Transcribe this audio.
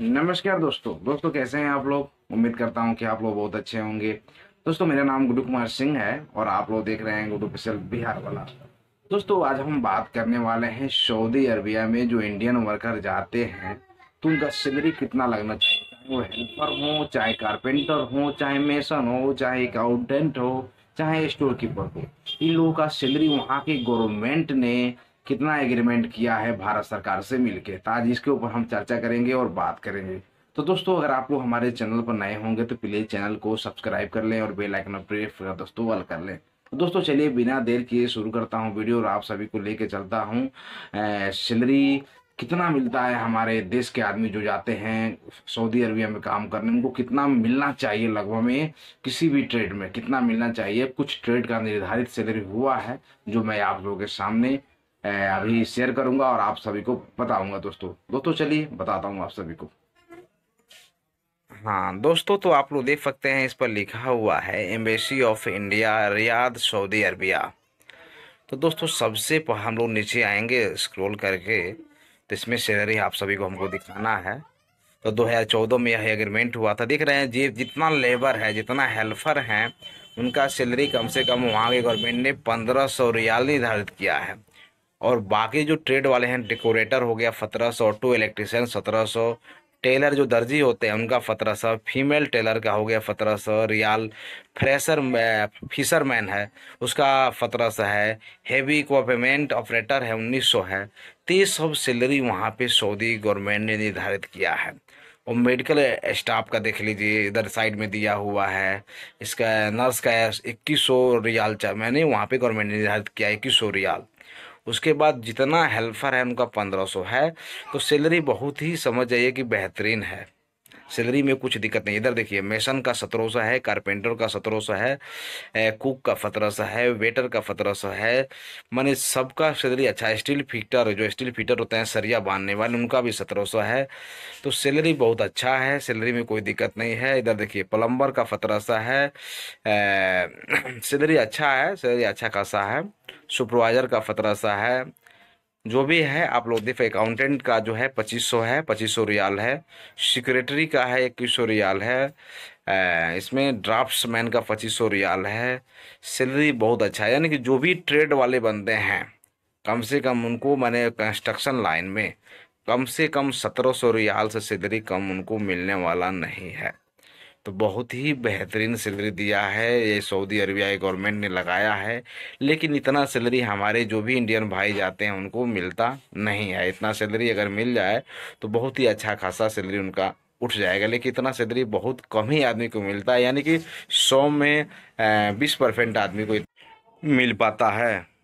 नमस्कार दोस्तों दोस्तों कैसे हैं आप लोग उम्मीद करता हूं कि आप लोग बहुत अच्छे होंगे दोस्तों मेरा नाम गुड्डू कुमार सिंह है और आप लोग देख रहे हैं गुड्डू स्पेशल बिहार वाला दोस्तों आज हम बात करने वाले हैं सऊदी अरबिया में जो इंडियन वर्कर जाते हैं तो उनका सैलरी कितना लगना चाहिए वो हेल्पर हो चाहे कारपेंटर हो चाहे मेसन हो चाहे अकाउंटेंट हो चाहे स्टोर कीपर हो इन लोगों का सैलरी वहाँ के गवर्नमेंट ने कितना एग्रीमेंट किया है भारत सरकार से मिलके ताज आज इसके ऊपर हम चर्चा करेंगे और बात करेंगे तो दोस्तों अगर आप लोग हमारे चैनल पर नए होंगे तो प्लीज चैनल को सब्सक्राइब कर लें और बेल आइकन पर दोस्तों वाल कर लें तो दोस्तों चलिए बिना देर किए शुरू करता हूँ वीडियो और आप सभी को लेके चलता हूँ सैलरी कितना मिलता है हमारे देश के आदमी जो जाते हैं सऊदी अरबिया में काम करने उनको कितना मिलना चाहिए लगभग में किसी भी ट्रेड में कितना मिलना चाहिए कुछ ट्रेड का निर्धारित सैलरी हुआ है जो मैं आप लोगों के सामने अभी शेयर करूंगा और आप सभी को बताऊंगा दोस्तों दोस्तों चलिए बताता हूँ आप सभी को हाँ दोस्तों तो आप लोग देख सकते हैं इस पर लिखा हुआ है embassy of India Riyadh Saudi Arabia तो दोस्तों सबसे हम लोग नीचे आएंगे स्क्रॉल करके तो इसमें सैलरी आप सभी को हमको दिखाना है तो 2014 में यह एग्रीमेंट हुआ था देख रहे हैं जी जितना लेबर है जितना हेल्पर हैं उनका सैलरी कम से कम वहाँ के गवर्नमेंट ने पंद्रह सौ रियाल निर्धारित किया है और बाकी जो ट्रेड वाले हैं डेकोरेटर हो गया सत्रह सौ टू इलेक्ट्रिशियन सत्रह सौ टेलर जो दर्जी होते हैं उनका सत्रह सौ फीमेल टेलर का हो गया सत्रह सौ रियाल फ्रेशर फिशरमैन है उसका सत्रह सौ है हेवी कोपेमेंट ऑपरेटर है उन्नीस सौ है तीस सौ सैलरी वहाँ पे सऊदी गवर्नमेंट ने निर्धारित किया है और मेडिकल स्टाफ का देख लीजिए इधर साइड में दिया हुआ है इसका नर्स का इक्कीस सौ रियाल मैंने वहाँ पे गवर्नमेंट ने निर्धारित किया इक्कीस सौ रियाल उसके बाद जितना हेल्पर है उनका पंद्रह सौ है तो सैलरी बहुत ही समझ जाइए कि बेहतरीन है सैलरी में कुछ दिक्कत नहीं इधर देखिए मेसन का सत्रह सौ है कारपेंटर का सत्रह सौ है कुक का फतरा सा है वेटर का सत्रह सौ है मैंने सबका सैलरी अच्छा स्टील फिटर जो स्टील फिटर होते हैं सरिया बांधने वाले उनका भी सत्रह सौ है तो सैलरी बहुत अच्छा है सैलरी में कोई दिक्कत नहीं है इधर देखिए प्लम्बर का फतरा सा है सैलरी अच्छा है सैलरी अच्छा खासा है सुपरवाइजर का सत्रह सा है जो भी है आप लोग देखो अकाउंटेंट का जो है पच्चीस सौ है पच्चीस सौ रियाल है सिक्रेटरी का है इक्कीस सौ रियाल है इसमें मैन का पच्चीस सौ रियाल है सैलरी बहुत अच्छा है यानी कि जो भी ट्रेड वाले बंदे हैं कम से कम उनको मैंने कंस्ट्रक्शन लाइन में कम से कम सत्रह सौ रियाल से सैलरी कम उनको मिलने वाला नहीं है तो बहुत ही बेहतरीन सैलरी दिया है ये सऊदी अरबिया गवर्नमेंट ने लगाया है लेकिन इतना सैलरी हमारे जो भी इंडियन भाई जाते हैं उनको मिलता नहीं है इतना सैलरी अगर मिल जाए तो बहुत ही अच्छा खासा सैलरी उनका उठ जाएगा लेकिन इतना सैलरी बहुत कम ही आदमी को मिलता है यानी कि सौ में बीस परसेंट आदमी को मिल पाता है